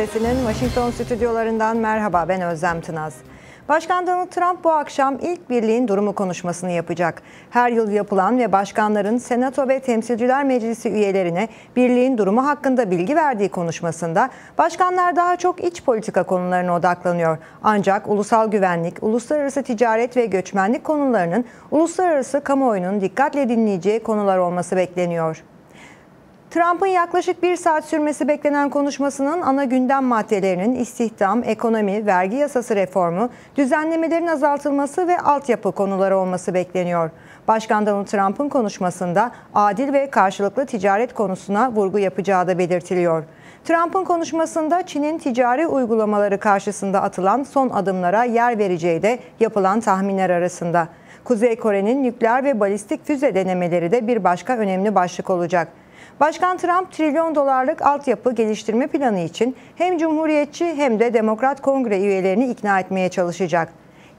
Sesi'nin Washington stüdyolarından merhaba ben Özlem Tınaz. Başkan Donald Trump bu akşam ilk birliğin durumu konuşmasını yapacak. Her yıl yapılan ve başkanların Senato ve Temsilciler Meclisi üyelerine birliğin durumu hakkında bilgi verdiği konuşmasında başkanlar daha çok iç politika konularına odaklanıyor. Ancak ulusal güvenlik, uluslararası ticaret ve göçmenlik konularının uluslararası kamuoyunun dikkatle dinleyeceği konular olması bekleniyor. Trump'ın yaklaşık bir saat sürmesi beklenen konuşmasının ana gündem maddelerinin istihdam, ekonomi, vergi yasası reformu, düzenlemelerin azaltılması ve altyapı konuları olması bekleniyor. Başkan Donald Trump'ın konuşmasında adil ve karşılıklı ticaret konusuna vurgu yapacağı da belirtiliyor. Trump'ın konuşmasında Çin'in ticari uygulamaları karşısında atılan son adımlara yer vereceği de yapılan tahminler arasında. Kuzey Kore'nin nükleer ve balistik füze denemeleri de bir başka önemli başlık olacak. Başkan Trump trilyon dolarlık altyapı geliştirme planı için hem Cumhuriyetçi hem de Demokrat Kongre üyelerini ikna etmeye çalışacak.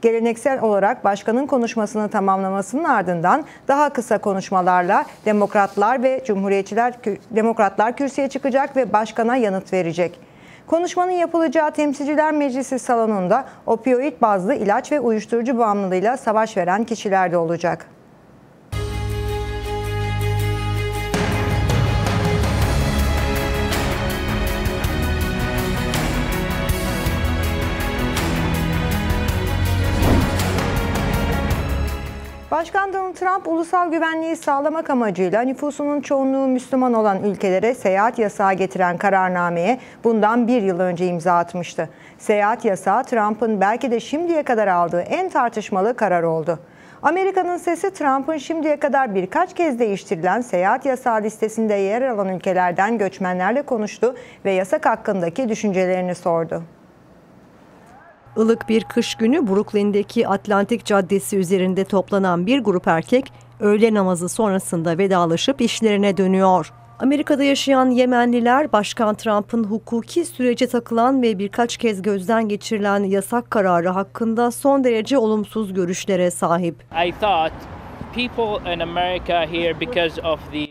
Geleneksel olarak başkanın konuşmasını tamamlamasının ardından daha kısa konuşmalarla Demokratlar ve Cumhuriyetçiler Demokratlar kürsüye çıkacak ve başkana yanıt verecek. Konuşmanın yapılacağı Temsilciler Meclisi salonunda opioid bazlı ilaç ve uyuşturucu bağımlılığıyla savaş veren kişiler de olacak. Başkan Donald Trump ulusal güvenliği sağlamak amacıyla nüfusunun çoğunluğu Müslüman olan ülkelere seyahat yasağı getiren kararnameye bundan bir yıl önce imza atmıştı. Seyahat yasağı Trump'ın belki de şimdiye kadar aldığı en tartışmalı karar oldu. Amerika'nın sesi Trump'ın şimdiye kadar birkaç kez değiştirilen seyahat yasağı listesinde yer alan ülkelerden göçmenlerle konuştu ve yasak hakkındaki düşüncelerini sordu. Ilık bir kış günü Brooklyn'deki Atlantik Caddesi üzerinde toplanan bir grup erkek öğle namazı sonrasında vedalaşıp işlerine dönüyor. Amerika'da yaşayan Yemenliler Başkan Trump'ın hukuki sürece takılan ve birkaç kez gözden geçirilen yasak kararı hakkında son derece olumsuz görüşlere sahip. I thought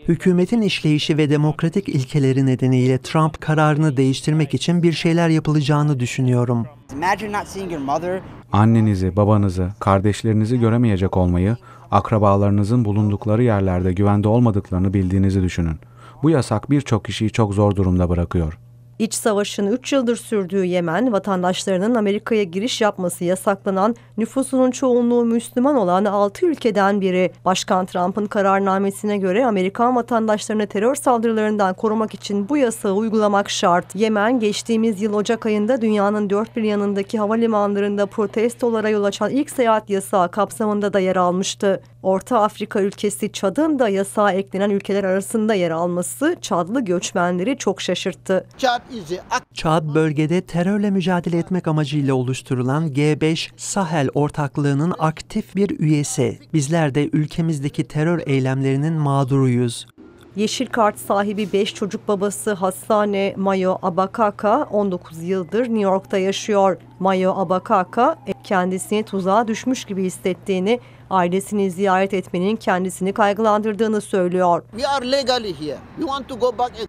Hükümetin işleyişi ve demokratik ilkeleri nedeniyle Trump kararını değiştirmek için bir şeyler yapılacağını düşünüyorum. Annenizi, babanızı, kardeşlerinizi göremeyecek olmayı, akrabalarınızın bulundukları yerlerde güvende olmadıklarını bildiğinizi düşünün. Bu yasak birçok kişiyi çok zor durumda bırakıyor. İç savaşın 3 yıldır sürdüğü Yemen, vatandaşlarının Amerika'ya giriş yapması yasaklanan, nüfusunun çoğunluğu Müslüman olan 6 ülkeden biri. Başkan Trump'ın kararnamesine göre Amerikan vatandaşlarını terör saldırılarından korumak için bu yasağı uygulamak şart. Yemen, geçtiğimiz yıl Ocak ayında dünyanın dört bir yanındaki havalimanlarında protestolara yol açan ilk seyahat yasağı kapsamında da yer almıştı. Orta Afrika ülkesi Çad'ın da yasağa eklenen ülkeler arasında yer alması Çadlı göçmenleri çok şaşırttı. Çad Çad bölgede terörle mücadele etmek amacıyla oluşturulan G5 Sahel ortaklığının aktif bir üyesi. Bizler de ülkemizdeki terör eylemlerinin mağduruyuz. Yeşil kart sahibi 5 çocuk babası Hassane Mayo Abakaka 19 yıldır New York'ta yaşıyor. Mayo Abakaka kendisini tuzağa düşmüş gibi hissettiğini ailesini ziyaret etmenin kendisini kaygılandırdığını söylüyor.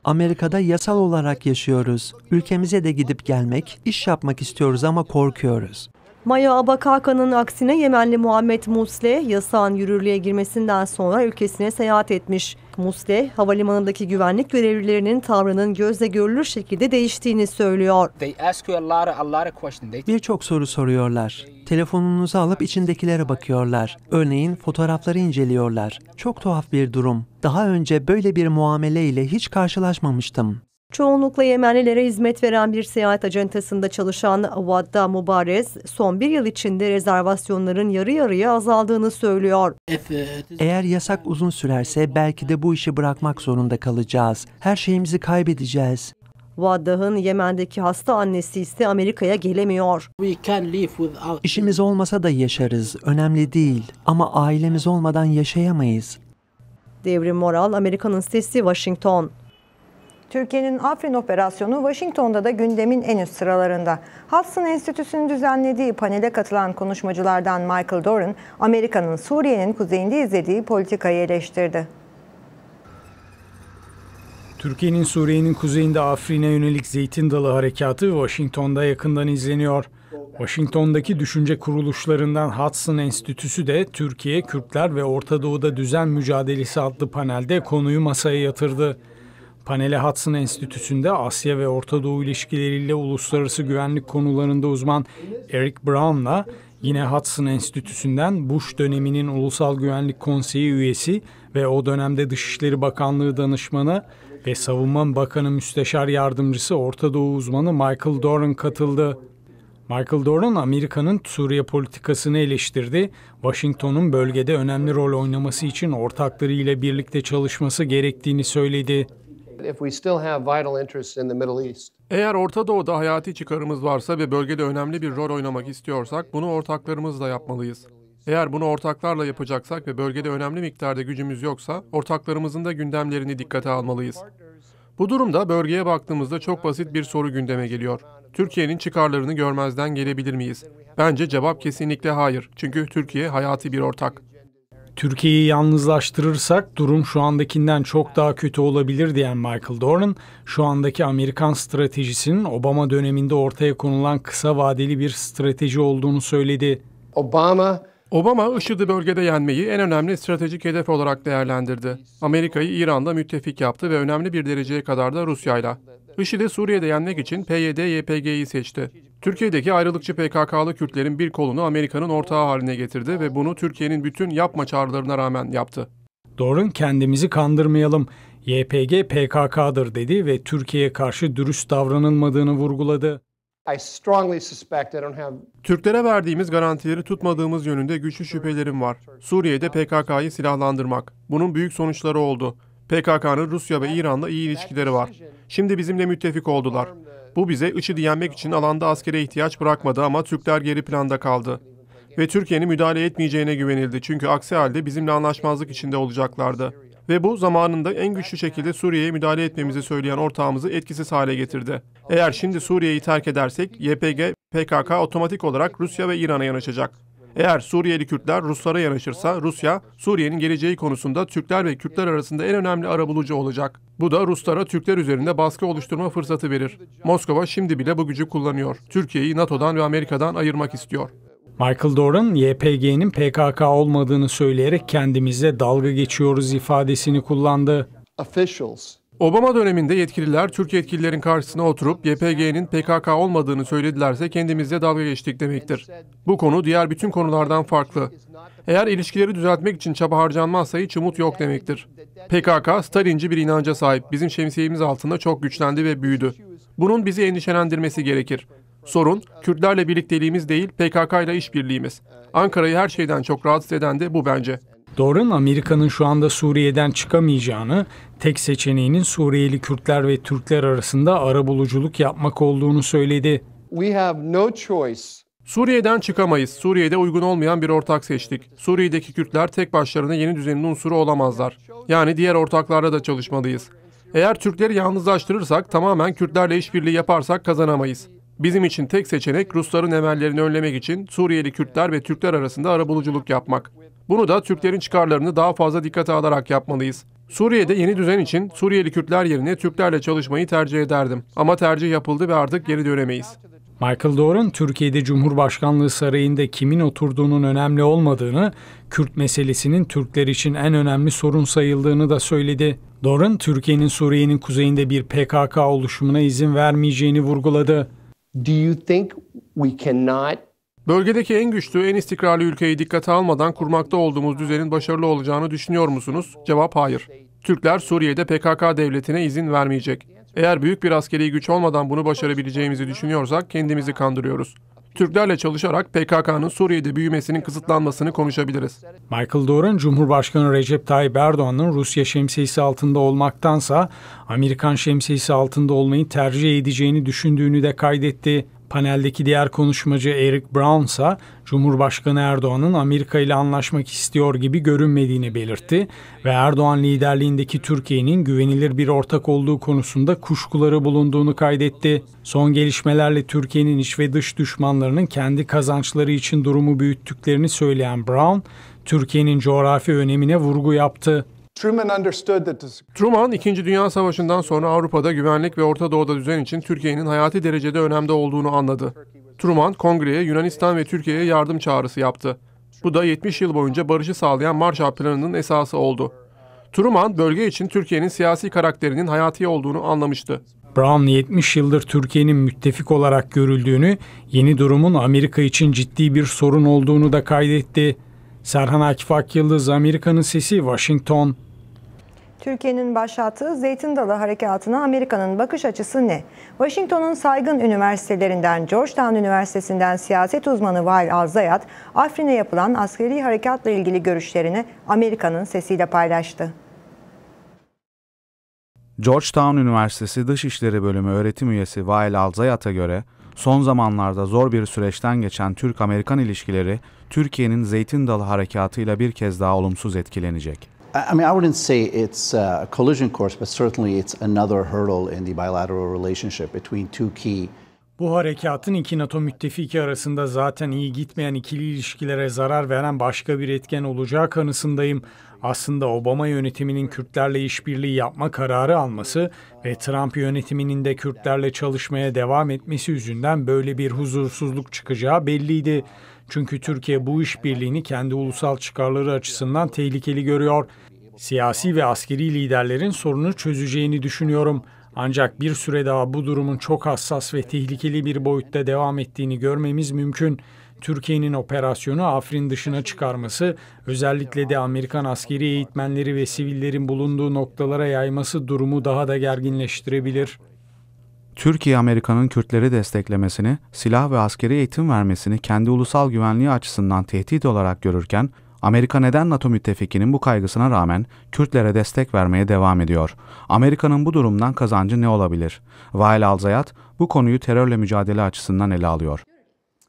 Amerika'da yasal olarak yaşıyoruz. Ülkemize de gidip gelmek, iş yapmak istiyoruz ama korkuyoruz. Maya Abakaka'nın aksine Yemenli Muhammed Musle yasağın yürürlüğe girmesinden sonra ülkesine seyahat etmiş. Musle havalimanındaki güvenlik görevlilerinin tavrının gözle görülür şekilde değiştiğini söylüyor. Birçok soru soruyorlar. Telefonunuzu alıp içindekilere bakıyorlar. Örneğin fotoğrafları inceliyorlar. Çok tuhaf bir durum. Daha önce böyle bir muamele ile hiç karşılaşmamıştım. Çoğunlukla Yemenlilere hizmet veren bir seyahat acentasında çalışan Avadda Mubarez, son bir yıl içinde rezervasyonların yarı yarıya azaldığını söylüyor. Eğer yasak uzun sürerse belki de bu işi bırakmak zorunda kalacağız. Her şeyimizi kaybedeceğiz. Vaddah'ın Yemen'deki hasta annesi ise Amerika'ya gelemiyor. İşimiz olmasa da yaşarız, önemli değil ama ailemiz olmadan yaşayamayız. Devrim Moral, Amerika'nın Sesi, Washington. Türkiye'nin Afrin operasyonu Washington'da da gündemin en üst sıralarında. Hudson Enstitüsü'nün düzenlediği panele katılan konuşmacılardan Michael Doran, Amerika'nın Suriye'nin kuzeyinde izlediği politikayı eleştirdi. Türkiye'nin Suriye'nin kuzeyinde Afrin'e yönelik Zeytin Dalı Harekatı Washington'da yakından izleniyor. Washington'daki düşünce kuruluşlarından Hudson Enstitüsü de Türkiye, Kürtler ve Orta Doğu'da düzen mücadelesi adlı panelde konuyu masaya yatırdı. Panele Hudson Enstitüsü'nde Asya ve Orta Doğu ilişkileriyle uluslararası güvenlik konularında uzman Eric Brown'la yine Hudson Enstitüsü'nden Bush döneminin Ulusal Güvenlik Konseyi üyesi ve o dönemde Dışişleri Bakanlığı danışmanı ve Savunma Bakanı Müsteşar Yardımcısı Orta Doğu uzmanı Michael Doran katıldı. Michael Doran Amerika'nın Suriye politikasını eleştirdi. Washington'un bölgede önemli rol oynaması için ortaklarıyla birlikte çalışması gerektiğini söyledi if we still have vital interests in the Middle East. Eğer Orta Doğu'da hayati çıkarımız varsa ve bölgede önemli bir rol oynamak istiyorsak bunu ortaklarımızla yapmalıyız. Eğer bunu ortaklarla yapacaksak ve bölgede önemli miktarda gücümüz yoksa ortaklarımızın da gündemlerini dikkate almalıyız. Bu durumda bölgeye baktığımızda çok basit bir soru gündeme geliyor. Türkiye'nin çıkarlarını görmezden gelebilir miyiz? Bence cevap kesinlikle hayır. Çünkü Türkiye hayati bir ortak. Türkiye'yi yalnızlaştırırsak durum şu andakinden çok daha kötü olabilir diyen Michael Dorn, şu andaki Amerikan stratejisinin Obama döneminde ortaya konulan kısa vadeli bir strateji olduğunu söyledi. Obama Obama IŞİD'i bölgede yenmeyi en önemli stratejik hedef olarak değerlendirdi. Amerika'yı İran'da müttefik yaptı ve önemli bir dereceye kadar da Rusya'yla. IŞİD'e Suriye'de yenmek için PYD-YPG'yi seçti. Türkiye'deki ayrılıkçı PKK'lı Kürtlerin bir kolunu Amerika'nın ortağı haline getirdi ve bunu Türkiye'nin bütün yapma çağrılarına rağmen yaptı. Doğrun kendimizi kandırmayalım. YPG PKK'dır dedi ve Türkiye'ye karşı dürüst davranılmadığını vurguladı. Türklere verdiğimiz garantileri tutmadığımız yönünde güçlü şüphelerim var. Suriye'de PKK'yı silahlandırmak. Bunun büyük sonuçları oldu. PKK'nın Rusya ve İran'la iyi ilişkileri var. Şimdi bizimle müttefik oldular. Bu bize içi diyenmek için alanda askere ihtiyaç bırakmadı ama Türkler geri planda kaldı. Ve Türkiye'nin müdahale etmeyeceğine güvenildi çünkü aksi halde bizimle anlaşmazlık içinde olacaklardı. Ve bu zamanında en güçlü şekilde Suriye'ye müdahale etmemizi söyleyen ortağımızı etkisiz hale getirdi. Eğer şimdi Suriye'yi terk edersek YPG, PKK otomatik olarak Rusya ve İran'a yanaşacak. Eğer Suriyeli Kürtler Ruslara yanaşırsa Rusya, Suriye'nin geleceği konusunda Türkler ve Kürtler arasında en önemli arabulucu olacak. Bu da Ruslara Türkler üzerinde baskı oluşturma fırsatı verir. Moskova şimdi bile bu gücü kullanıyor. Türkiye'yi NATO'dan ve Amerika'dan ayırmak istiyor. Michael Doran, YPG'nin PKK olmadığını söyleyerek kendimize dalga geçiyoruz ifadesini kullandı. Officials Obama döneminde yetkililer Türk yetkililerin karşısına oturup YPG'nin PKK olmadığını söyledilerse kendimizle dalga geçtik demektir. Bu konu diğer bütün konulardan farklı. Eğer ilişkileri düzeltmek için çaba harcanmazsa hiç umut yok demektir. PKK Stalinci bir inanca sahip. Bizim şemsiyemiz altında çok güçlendi ve büyüdü. Bunun bizi endişelendirmesi gerekir. Sorun Kürtlerle birlikteliğimiz değil PKK ile işbirliğimiz. Ankara'yı her şeyden çok rahatsız eden de bu bence. Doğru'nun Amerika'nın şu anda Suriye'den çıkamayacağını tek seçeneğinin Suriyeli Kürtler ve Türkler arasında arabuluculuk yapmak olduğunu söyledi. We have no choice. Suriye'den çıkamayız. Suriye'de uygun olmayan bir ortak seçtik. Suriye'deki Kürtler tek başlarına yeni düzenin unsuru olamazlar. Yani diğer ortaklarla da çalışmalıyız. Eğer Türkleri yalnızlaştırırsak, tamamen Kürtlerle işbirliği yaparsak kazanamayız. Bizim için tek seçenek Rusların emellerini önlemek için Suriyeli Kürtler ve Türkler arasında arabuluculuk yapmak. Bunu da Türklerin çıkarlarını daha fazla dikkate alarak yapmalıyız. Suriye'de yeni düzen için Suriyeli Kürtler yerine Türklerle çalışmayı tercih ederdim. Ama tercih yapıldı ve artık geri dönemeyiz. Michael Doran, Türkiye'de Cumhurbaşkanlığı sarayında kimin oturduğunun önemli olmadığını, Kürt meselesinin Türkler için en önemli sorun sayıldığını da söyledi. Doran, Türkiye'nin Suriye'nin kuzeyinde bir PKK oluşumuna izin vermeyeceğini vurguladı. Do you think we cannot Bölgedeki en güçlü, en istikrarlı ülkeyi dikkate almadan kurmakta olduğumuz düzenin başarılı olacağını düşünüyor musunuz? Cevap hayır. Türkler Suriye'de PKK devletine izin vermeyecek. Eğer büyük bir askeri güç olmadan bunu başarabileceğimizi düşünüyorsak kendimizi kandırıyoruz. Türklerle çalışarak PKK'nın Suriye'de büyümesinin kısıtlanmasını konuşabiliriz. Michael Doran, Cumhurbaşkanı Recep Tayyip Erdoğan'ın Rusya şemsiyesi altında olmaktansa Amerikan şemsiyesi altında olmayı tercih edeceğini düşündüğünü de kaydetti. Paneldeki diğer konuşmacı Eric Brownsa Cumhurbaşkanı Erdoğan'ın Amerika ile anlaşmak istiyor gibi görünmediğini belirtti ve Erdoğan liderliğindeki Türkiye'nin güvenilir bir ortak olduğu konusunda kuşkuları bulunduğunu kaydetti. Son gelişmelerle Türkiye'nin iç ve dış düşmanlarının kendi kazançları için durumu büyüttüklerini söyleyen Brown, Türkiye'nin coğrafi önemine vurgu yaptı. Truman, İkinci Dünya Savaşı'ndan sonra Avrupa'da güvenlik ve Orta Doğu'da düzen için Türkiye'nin hayati derecede önemde olduğunu anladı. Truman, Kongre'ye Yunanistan ve Türkiye'ye yardım çağrısı yaptı. Bu da 70 yıl boyunca barışı sağlayan Marshall Planı'nın esası oldu. Truman, bölge için Türkiye'nin siyasi karakterinin hayati olduğunu anlamıştı. Brown 70 yıldır Türkiye'nin müttefik olarak görüldüğünü, yeni durumun Amerika için ciddi bir sorun olduğunu da kaydetti. Serhan Akif Akyıldız, Amerika'nın Sesi, Washington. Türkiye'nin başlattığı Zeytin Dalı Harekatı'na Amerika'nın bakış açısı ne? Washington'un saygın üniversitelerinden Georgetown Üniversitesi'nden siyaset uzmanı Vail Azayat, Afrin'e yapılan askeri harekatla ilgili görüşlerini Amerika'nın sesiyle paylaştı. Georgetown Üniversitesi Dışişleri Bölümü öğretim üyesi Vail Alzayat'a göre son zamanlarda zor bir süreçten geçen Türk-Amerikan ilişkileri Türkiye'nin Zeytin Dalı harekatıyla bir kez daha olumsuz etkilenecek. I mean, I wouldn't say it's a collision course, but certainly it's another hurdle in the bilateral relationship between two key bu harekatın iki NATO müttefiki arasında zaten iyi gitmeyen ikili ilişkilere zarar veren başka bir etken olacağı kanısındayım. Aslında Obama yönetiminin Kürtlerle işbirliği yapma kararı alması ve Trump yönetiminin de Kürtlerle çalışmaya devam etmesi yüzünden böyle bir huzursuzluk çıkacağı belliydi. Çünkü Türkiye bu işbirliğini kendi ulusal çıkarları açısından tehlikeli görüyor. Siyasi ve askeri liderlerin sorunu çözeceğini düşünüyorum. Ancak bir süre daha bu durumun çok hassas ve tehlikeli bir boyutta devam ettiğini görmemiz mümkün. Türkiye'nin operasyonu Afrin dışına çıkarması, özellikle de Amerikan askeri eğitmenleri ve sivillerin bulunduğu noktalara yayması durumu daha da gerginleştirebilir. Türkiye Amerika'nın Kürtleri desteklemesini, silah ve askeri eğitim vermesini kendi ulusal güvenliği açısından tehdit olarak görürken, Amerika neden NATO müttefikinin bu kaygısına rağmen Kürtlere destek vermeye devam ediyor? Amerika'nın bu durumdan kazancı ne olabilir? Vail Alzayat bu konuyu terörle mücadele açısından ele alıyor.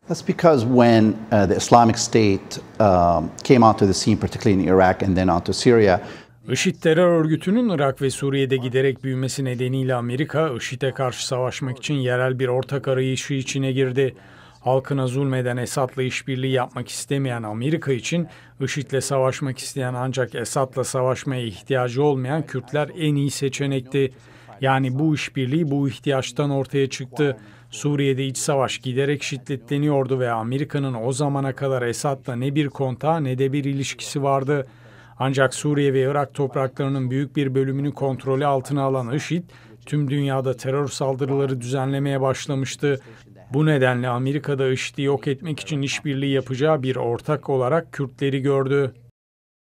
That's because when uh, the Islamic State um, came onto the scene, particularly in Iraq and then onto Syria, IŞİD terör örgütünün Irak ve Suriye'de giderek büyümesi nedeniyle Amerika, IŞİD'e karşı savaşmak için yerel bir ortak arayışı içine girdi. Halkına zulmeden Esad'la işbirliği yapmak istemeyen Amerika için IŞİD'le savaşmak isteyen ancak Esad'la savaşmaya ihtiyacı olmayan Kürtler en iyi seçenekti. Yani bu işbirliği bu ihtiyaçtan ortaya çıktı. Suriye'de iç savaş giderek şiddetleniyordu ve Amerika'nın o zamana kadar Esad'la ne bir kontağı ne de bir ilişkisi vardı.'' Ancak Suriye ve Irak topraklarının büyük bir bölümünü kontrolü altına alan IŞİD, tüm dünyada terör saldırıları düzenlemeye başlamıştı. Bu nedenle Amerika'da IŞİD'i yok etmek için işbirliği yapacağı bir ortak olarak Kürtleri gördü.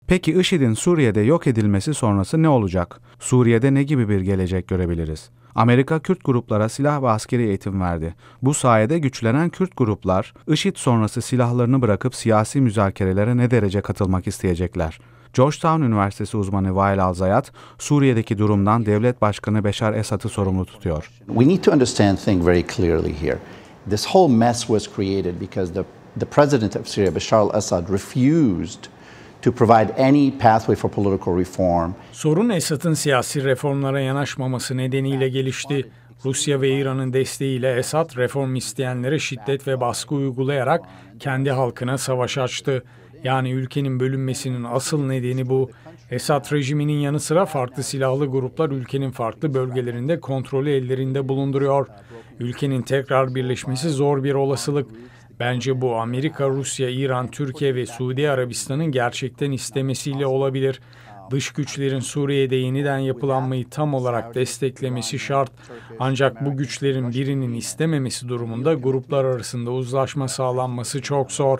Peki IŞİD'in Suriye'de yok edilmesi sonrası ne olacak? Suriye'de ne gibi bir gelecek görebiliriz? Amerika Kürt gruplara silah ve askeri eğitim verdi. Bu sayede güçlenen Kürt gruplar IŞİD sonrası silahlarını bırakıp siyasi müzakerelere ne derece katılmak isteyecekler? Georgetown Üniversitesi uzmanı Vail Alzayat, Suriye'deki durumdan devlet başkanı Beşar Esad'ı sorumlu tutuyor. We need to understand thing very clearly here. This whole mess was created because the the president of Syria Bashar al-Assad refused to provide any pathway for political reform. Sorun Esad'ın siyasi reformlara yanaşmaması nedeniyle gelişti. Rusya ve İran'ın desteğiyle Esad reform isteyenlere şiddet ve baskı uygulayarak kendi halkına savaş açtı yani ülkenin bölünmesinin asıl nedeni bu. Esad rejiminin yanı sıra farklı silahlı gruplar ülkenin farklı bölgelerinde kontrolü ellerinde bulunduruyor. Ülkenin tekrar birleşmesi zor bir olasılık. Bence bu Amerika, Rusya, İran, Türkiye ve Suudi Arabistan'ın gerçekten istemesiyle olabilir. Dış güçlerin Suriye'de yeniden yapılanmayı tam olarak desteklemesi şart. Ancak bu güçlerin birinin istememesi durumunda gruplar arasında uzlaşma sağlanması çok zor.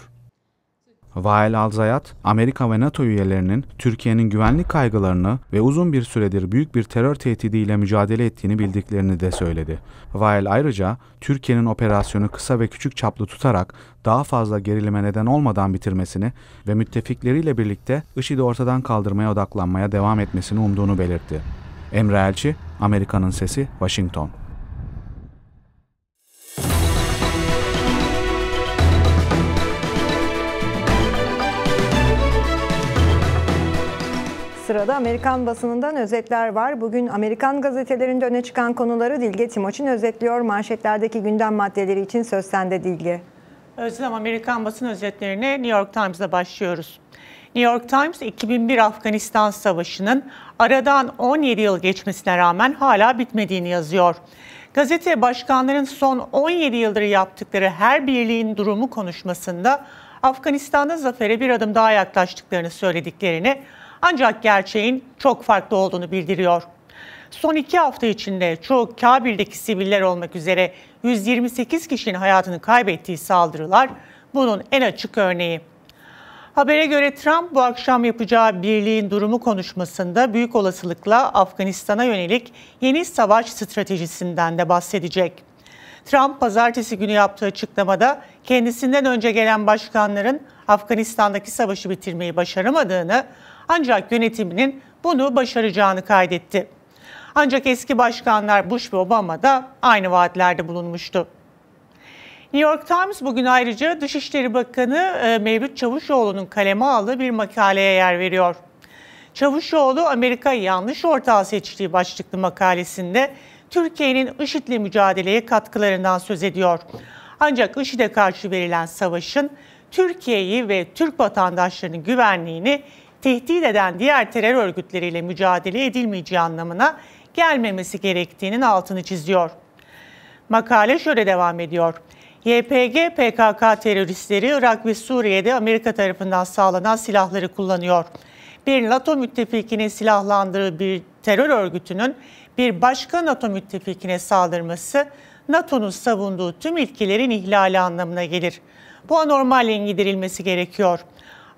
Vael Alzayat, Amerika ve NATO üyelerinin Türkiye'nin güvenlik kaygılarını ve uzun bir süredir büyük bir terör tehdidiyle mücadele ettiğini bildiklerini de söyledi. Vael ayrıca Türkiye'nin operasyonu kısa ve küçük çaplı tutarak daha fazla gerilime neden olmadan bitirmesini ve müttefikleriyle birlikte IŞİD'i ortadan kaldırmaya odaklanmaya devam etmesini umduğunu belirtti. Emre Elçi, Amerika'nın Sesi, Washington. Sırada Amerikan basınından özetler var. Bugün Amerikan gazetelerinde öne çıkan konuları Dilge Timoçin özetliyor. Manşetlerdeki gündem maddeleri için söz sende Dilge. Özlem Amerikan basın özetlerine New York Times'la başlıyoruz. New York Times 2001 Afganistan Savaşı'nın aradan 17 yıl geçmesine rağmen hala bitmediğini yazıyor. Gazete başkanların son 17 yıldır yaptıkları her birliğin durumu konuşmasında Afganistan'da zafere bir adım daha yaklaştıklarını söylediklerini, ancak gerçeğin çok farklı olduğunu bildiriyor. Son iki hafta içinde çoğu Kabil'deki siviller olmak üzere 128 kişinin hayatını kaybettiği saldırılar bunun en açık örneği. Habere göre Trump bu akşam yapacağı birliğin durumu konuşmasında büyük olasılıkla Afganistan'a yönelik yeni savaş stratejisinden de bahsedecek. Trump pazartesi günü yaptığı açıklamada kendisinden önce gelen başkanların Afganistan'daki savaşı bitirmeyi başaramadığını ancak yönetiminin bunu başaracağını kaydetti. Ancak eski başkanlar Bush ve Obama da aynı vaatlerde bulunmuştu. New York Times bugün ayrıca Dışişleri Bakanı e, Mevlüt Çavuşoğlu'nun kaleme aldığı bir makaleye yer veriyor. Çavuşoğlu Amerika'yı yanlış ortağı seçtiği başlıklı makalesinde Türkiye'nin IŞİD'le mücadeleye katkılarından söz ediyor. Ancak IŞİD'e karşı verilen savaşın Türkiye'yi ve Türk vatandaşlarının güvenliğini tehdit eden diğer terör örgütleriyle mücadele edilmeyeceği anlamına gelmemesi gerektiğinin altını çiziyor. Makale şöyle devam ediyor. YPG PKK teröristleri Irak ve Suriye'de Amerika tarafından sağlanan silahları kullanıyor. Bir NATO müttefikinin silahlandığı bir terör örgütünün bir başka NATO müttefikine saldırması NATO'nun savunduğu tüm ilkelerin ihlali anlamına gelir. Bu anormal engidirilmesi gerekiyor.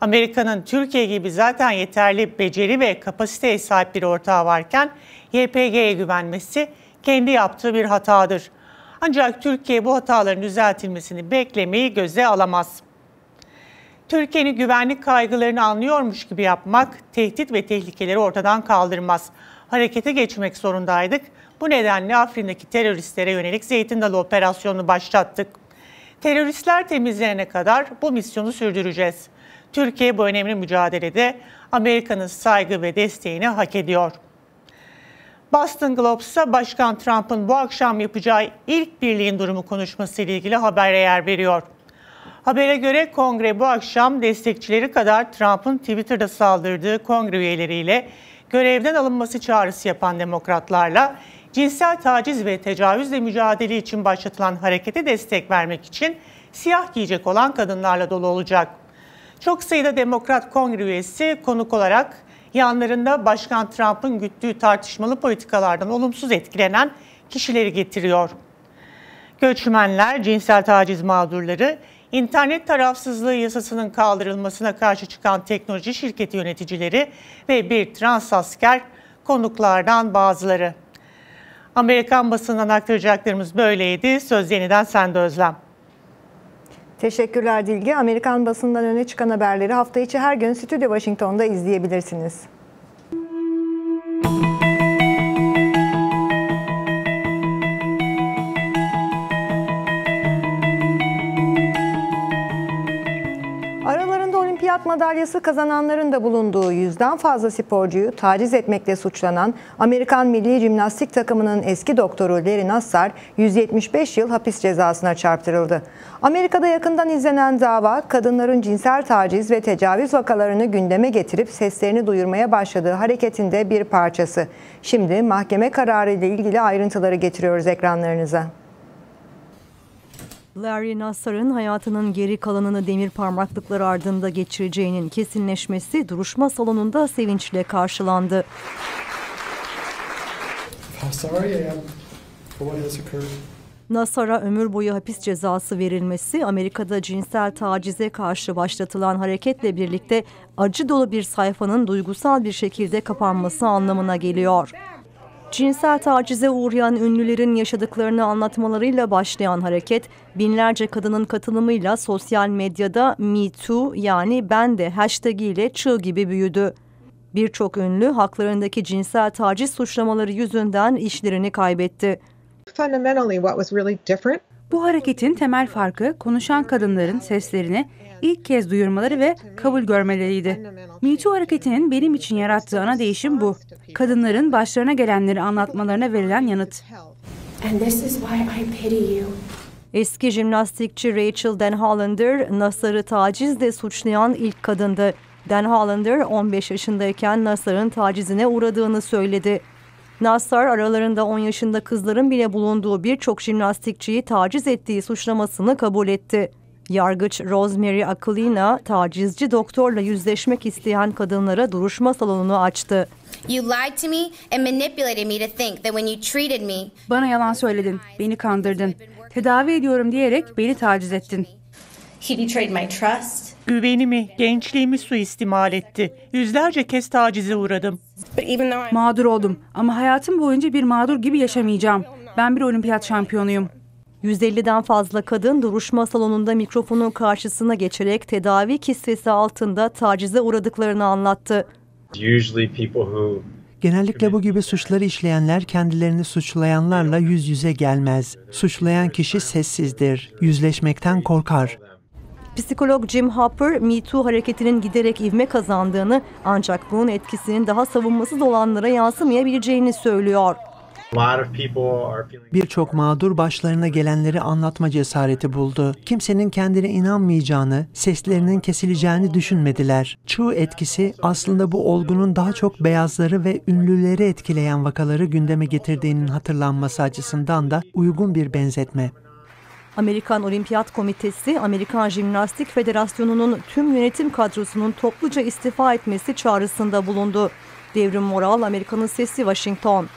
Amerika'nın Türkiye gibi zaten yeterli beceri ve kapasiteye sahip bir ortağı varken YPG'ye güvenmesi kendi yaptığı bir hatadır. Ancak Türkiye bu hataların düzeltilmesini beklemeyi göze alamaz. Türkiye'nin güvenlik kaygılarını anlıyormuş gibi yapmak tehdit ve tehlikeleri ortadan kaldırmaz. Harekete geçmek zorundaydık. Bu nedenle Afrin'deki teröristlere yönelik Zeytin Dalı operasyonunu başlattık. Teröristler temizlenene kadar bu misyonu sürdüreceğiz. Türkiye bu önemli mücadelede Amerika'nın saygı ve desteğini hak ediyor. Boston Globe'sa Başkan Trump'ın bu akşam yapacağı ilk birliğin durumu konuşması ile ilgili habere yer veriyor. Habere göre kongre bu akşam destekçileri kadar Trump'ın Twitter'da saldırdığı kongre üyeleriyle görevden alınması çağrısı yapan demokratlarla cinsel taciz ve tecavüzle mücadele için başlatılan harekete destek vermek için siyah giyecek olan kadınlarla dolu olacak. Çok sayıda Demokrat Kongre üyesi konuk olarak yanlarında Başkan Trump'ın güttüğü tartışmalı politikalardan olumsuz etkilenen kişileri getiriyor. Göçmenler, cinsel taciz mağdurları, internet tarafsızlığı yasasının kaldırılmasına karşı çıkan teknoloji şirketi yöneticileri ve bir trans asker konuklardan bazıları. Amerikan basından aktaracaklarımız böyleydi. Söz yeniden sende Özlem. Teşekkürler Dilgi. Amerikan basından öne çıkan haberleri hafta içi her gün Stüdyo Washington'da izleyebilirsiniz. madalyası kazananların da bulunduğu yüzden fazla sporcuyu taciz etmekle suçlanan Amerikan Milli Jimnastik takımının eski doktoru Larry Nassar 175 yıl hapis cezasına çarptırıldı. Amerika'da yakından izlenen dava kadınların cinsel taciz ve tecavüz vakalarını gündeme getirip seslerini duyurmaya başladığı hareketinde bir parçası. Şimdi mahkeme kararı ile ilgili ayrıntıları getiriyoruz ekranlarınıza. Larry Nassar'ın hayatının geri kalanını demir parmaklıklar ardında geçireceğinin kesinleşmesi duruşma salonunda sevinçle karşılandı. Nassar'a ömür boyu hapis cezası verilmesi Amerika'da cinsel tacize karşı başlatılan hareketle birlikte acı dolu bir sayfanın duygusal bir şekilde kapanması anlamına geliyor. Cinsel tacize uğrayan ünlülerin yaşadıklarını anlatmalarıyla başlayan hareket, binlerce kadının katılımıyla sosyal medyada Me Too yani ben de hashtag ile çığ gibi büyüdü. Birçok ünlü haklarındaki cinsel taciz suçlamaları yüzünden işlerini kaybetti. Bu hareketin temel farkı konuşan kadınların seslerini ilk kez duyurmaları ve kabul görmeleriydi. Me hareketinin benim için yarattığı ana değişim bu. Kadınların başlarına gelenleri anlatmalarına verilen yanıt. Eski jimnastikçi Rachel Den Hollander, Nasar'ı tacizle suçlayan ilk kadındı. Den Hollander 15 yaşındayken Nasar'ın tacizine uğradığını söyledi. Nassar aralarında 10 yaşında kızların bile bulunduğu birçok jimnastikçiyi taciz ettiği suçlamasını kabul etti. Yargıç Rosemary Aquilina tacizci doktorla yüzleşmek isteyen kadınlara duruşma salonunu açtı. You lied to me and manipulated me to think that when you treated me. Bana yalan söyledin, beni kandırdın. Tedavi ediyorum diyerek beni taciz ettin. He betrayed my trust. Güvenimi, gençliğimi suistimal etti. Yüzlerce kez tacize uğradım. Mağdur oldum ama hayatım boyunca bir mağdur gibi yaşamayacağım. Ben bir olimpiyat şampiyonuyum. 150'den fazla kadın duruşma salonunda mikrofonun karşısına geçerek tedavi kisvesi altında tacize uğradıklarını anlattı. Genellikle bu gibi suçları işleyenler kendilerini suçlayanlarla yüz yüze gelmez. Suçlayan kişi sessizdir, yüzleşmekten korkar. Psikolog Jim Hopper, Me Too hareketinin giderek ivme kazandığını ancak bunun etkisinin daha savunmasız olanlara yansımayabileceğini söylüyor. Birçok mağdur başlarına gelenleri anlatma cesareti buldu. Kimsenin kendine inanmayacağını, seslerinin kesileceğini düşünmediler. Çığ etkisi aslında bu olgunun daha çok beyazları ve ünlüleri etkileyen vakaları gündeme getirdiğinin hatırlanması açısından da uygun bir benzetme. Amerikan Olimpiyat Komitesi, Amerikan Jimnastik Federasyonu'nun tüm yönetim kadrosunun topluca istifa etmesi çağrısında bulundu. Devrim Moral, Amerika'nın Sesi, Washington.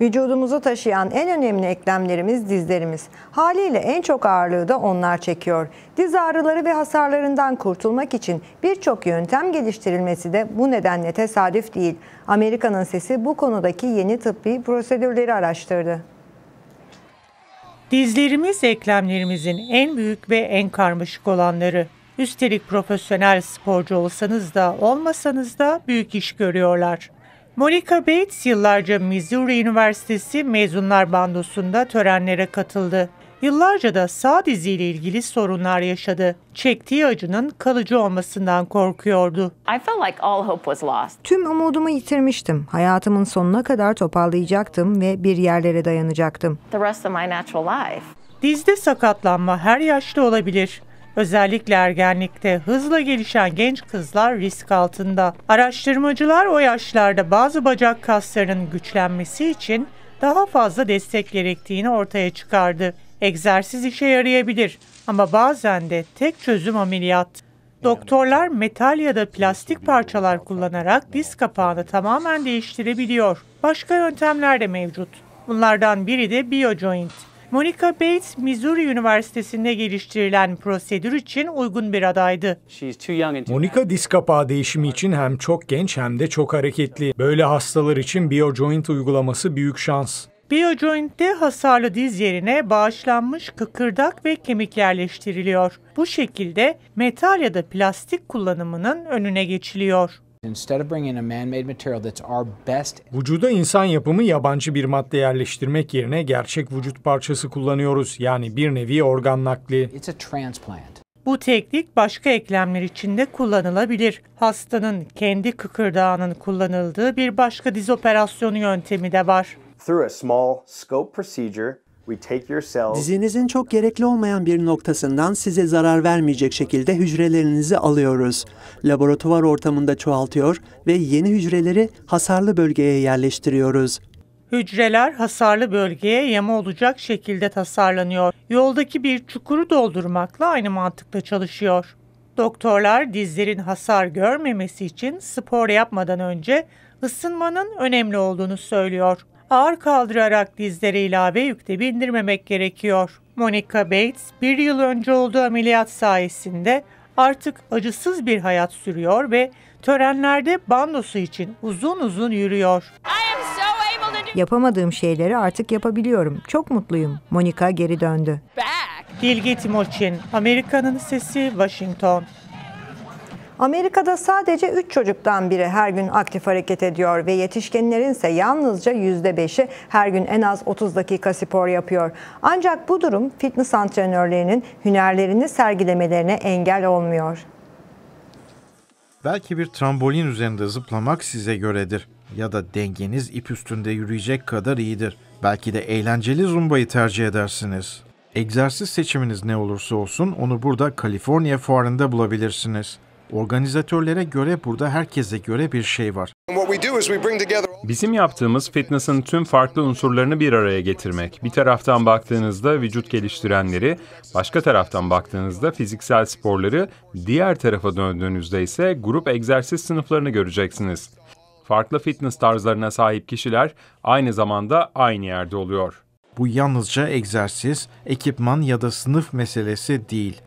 Vücudumuzu taşıyan en önemli eklemlerimiz dizlerimiz. Haliyle en çok ağırlığı da onlar çekiyor. Diz ağrıları ve hasarlarından kurtulmak için birçok yöntem geliştirilmesi de bu nedenle tesadüf değil. Amerika'nın sesi bu konudaki yeni tıbbi prosedürleri araştırdı. Dizlerimiz eklemlerimizin en büyük ve en karmaşık olanları. Üstelik profesyonel sporcu olsanız da olmasanız da büyük iş görüyorlar. Monica Bates yıllarca Missouri Üniversitesi mezunlar bandosunda törenlere katıldı. Yıllarca da sağ diziyle ilgili sorunlar yaşadı. Çektiği acının kalıcı olmasından korkuyordu. Tüm umudumu yitirmiştim. Hayatımın sonuna kadar toparlayacaktım ve bir yerlere dayanacaktım. Dizde sakatlanma her yaşta olabilir. Özellikle ergenlikte hızla gelişen genç kızlar risk altında. Araştırmacılar o yaşlarda bazı bacak kaslarının güçlenmesi için daha fazla destek gerektiğini ortaya çıkardı. Egzersiz işe yarayabilir ama bazen de tek çözüm ameliyat. Doktorlar metal ya da plastik parçalar kullanarak diz kapağını tamamen değiştirebiliyor. Başka yöntemler de mevcut. Bunlardan biri de BioJoint. Monica Bates, Missouri Üniversitesi'nde geliştirilen prosedür için uygun bir adaydı. Monica diz kapağı değişimi için hem çok genç hem de çok hareketli. Böyle hastalar için BioJoint uygulaması büyük şans. BioJoint'te hasarlı diz yerine bağışlanmış kıkırdak ve kemik yerleştiriliyor. Bu şekilde metal ya da plastik kullanımının önüne geçiliyor. Vücuda insan yapımı yabancı bir madde yerleştirmek yerine gerçek vücut parçası kullanıyoruz. Yani bir nevi organ nakli. Bu teknik başka eklemler için de kullanılabilir. Hastanın kendi kıkırdağının kullanıldığı bir başka diz operasyonu yöntemi de var. Through a small scope procedure, Dizinizin çok gerekli olmayan bir noktasından size zarar vermeyecek şekilde hücrelerinizi alıyoruz. Laboratuvar ortamında çoğaltıyor ve yeni hücreleri hasarlı bölgeye yerleştiriyoruz. Hücreler hasarlı bölgeye yama olacak şekilde tasarlanıyor. Yoldaki bir çukuru doldurmakla aynı mantıkla çalışıyor. Doktorlar dizlerin hasar görmemesi için spor yapmadan önce ısınmanın önemli olduğunu söylüyor ağır kaldırarak dizlere ilave yükte bindirmemek gerekiyor. Monica Bates bir yıl önce olduğu ameliyat sayesinde artık acısız bir hayat sürüyor ve törenlerde bandosu için uzun uzun yürüyor. Yapamadığım şeyleri artık yapabiliyorum. Çok mutluyum. Monica geri döndü. Dilge Timoçin, Amerika'nın Sesi, Washington. Amerika'da sadece 3 çocuktan biri her gün aktif hareket ediyor ve yetişkinlerin ise yalnızca %5'i her gün en az 30 dakika spor yapıyor. Ancak bu durum fitness antrenörlerinin hünerlerini sergilemelerine engel olmuyor. Belki bir trambolin üzerinde zıplamak size göredir ya da dengeniz ip üstünde yürüyecek kadar iyidir. Belki de eğlenceli zumbayı tercih edersiniz. Egzersiz seçiminiz ne olursa olsun onu burada Kaliforniya fuarında bulabilirsiniz. Organizatörlere göre burada herkese göre bir şey var. Bizim yaptığımız fitness'ın tüm farklı unsurlarını bir araya getirmek. Bir taraftan baktığınızda vücut geliştirenleri, başka taraftan baktığınızda fiziksel sporları, diğer tarafa döndüğünüzde ise grup egzersiz sınıflarını göreceksiniz. Farklı fitness tarzlarına sahip kişiler aynı zamanda aynı yerde oluyor. Bu yalnızca egzersiz, ekipman ya da sınıf meselesi değil.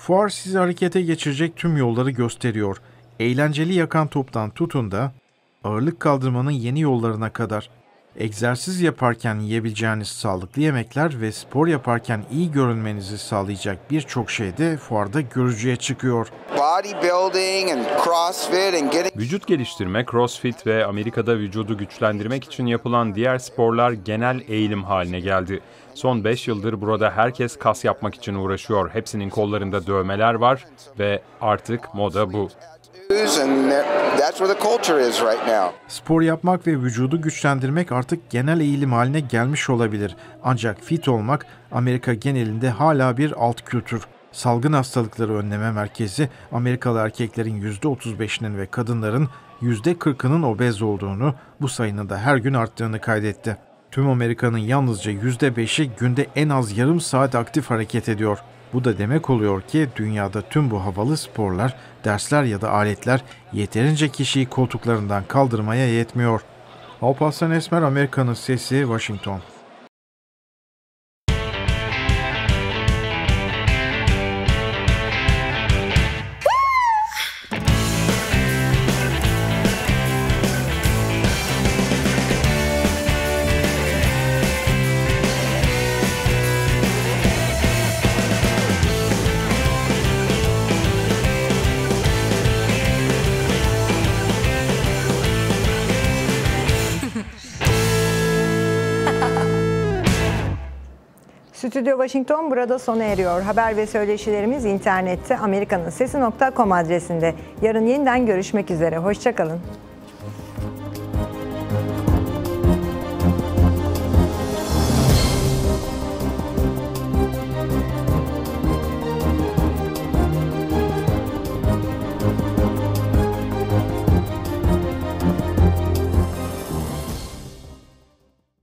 Fuar sizi harekete geçirecek tüm yolları gösteriyor. Eğlenceli yakan toptan tutun da ağırlık kaldırmanın yeni yollarına kadar egzersiz yaparken yiyebileceğiniz sağlıklı yemekler ve spor yaparken iyi görünmenizi sağlayacak birçok şey de fuarda görücüye çıkıyor. Vücut geliştirme, crossfit ve Amerika'da vücudu güçlendirmek için yapılan diğer sporlar genel eğilim haline geldi. Son 5 yıldır burada herkes kas yapmak için uğraşıyor. Hepsinin kollarında dövmeler var ve artık moda bu. Spor yapmak ve vücudu güçlendirmek artık genel eğilim haline gelmiş olabilir. Ancak fit olmak Amerika genelinde hala bir alt kültür. Salgın Hastalıkları Önleme Merkezi, Amerikalı erkeklerin %35'inin ve kadınların %40'ının obez olduğunu, bu sayının da her gün arttığını kaydetti. Tüm Amerika'nın yalnızca %5'i günde en az yarım saat aktif hareket ediyor. Bu da demek oluyor ki dünyada tüm bu havalı sporlar, dersler ya da aletler yeterince kişiyi koltuklarından kaldırmaya yetmiyor. Alparslan Esmer Amerika'nın sesi Washington. Stüdyo Washington burada sona eriyor. Haber ve söyleşilerimiz internette amerikanın sesi.com adresinde. Yarın yeniden görüşmek üzere. Hoşçakalın.